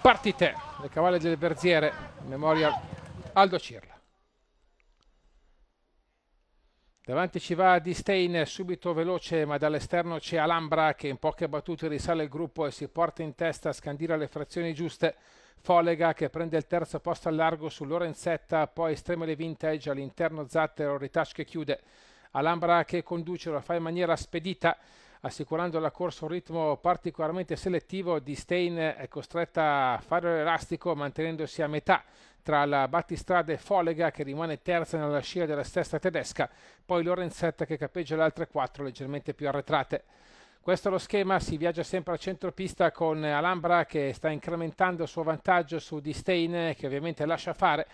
partite le cavalle delle berziere Memorial Aldo Cirla davanti ci va Di Stein subito veloce ma dall'esterno c'è Alhambra che in poche battute risale il gruppo e si porta in testa a scandire le frazioni giuste Folega che prende il terzo posto al largo su Lorenzetta poi le Vintage all'interno Zattero Ritash che chiude Alhambra che conduce lo fa in maniera spedita assicurando la corsa un ritmo particolarmente selettivo, Di Stein è eh, costretta a fare l'elastico mantenendosi a metà tra la battistrada e Follega che rimane terza nella scia della stessa tedesca, poi Lorenzetta che capeggia le altre quattro leggermente più arretrate. Questo è lo schema, si viaggia sempre a centropista con Alhambra che sta incrementando il suo vantaggio su Di Stein che ovviamente lascia fare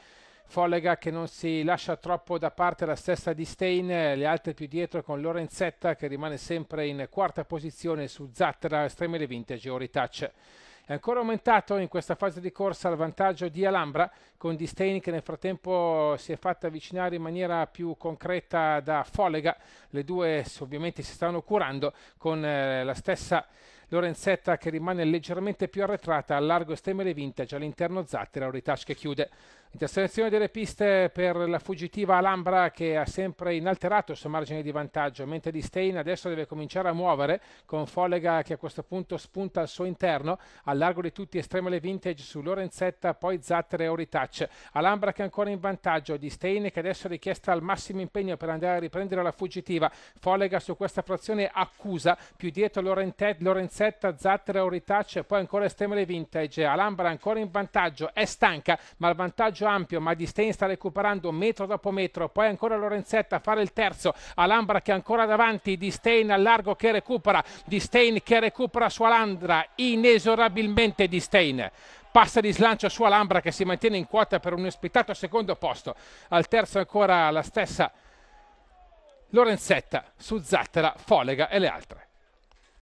Follega che non si lascia troppo da parte la stessa di Stein, le altre più dietro con Lorenzetta che rimane sempre in quarta posizione su Zattera, Estremele Vintage Ori Touch. È ancora aumentato in questa fase di corsa il vantaggio di Alhambra con Distain che nel frattempo si è fatta avvicinare in maniera più concreta da Follega. Le due ovviamente si stanno curando con eh, la stessa Lorenzetta che rimane leggermente più arretrata al largo Stemere Vintage all'interno Zattera, Oritash che chiude. Intersezione delle piste per la fuggitiva Alhambra che ha sempre inalterato il suo margine di vantaggio, mentre Di Stein adesso deve cominciare a muovere con Follega che a questo punto spunta al suo interno, al largo di tutti estremo le Vintage su Lorenzetta, poi Zatter e Oritach. Alhambra che è ancora in vantaggio, Di Stein che adesso richiesta al massimo impegno per andare a riprendere la fuggitiva. Follega su questa frazione accusa, più dietro Lorenzetta Pezzetta, Zattera, Oritaccio e poi ancora Estemele Vintage. Alhambra ancora in vantaggio, è stanca, ma il vantaggio ampio, ma di Stein sta recuperando metro dopo metro. Poi ancora Lorenzetta a fare il terzo, Alhambra che è ancora davanti, di Stein a largo che recupera, di Stein che recupera su Alhambra, inesorabilmente di Stein passa di slancio su Alhambra che si mantiene in quota per un aspettato secondo posto. Al terzo ancora la stessa Lorenzetta su Zattera, Folega e le altre.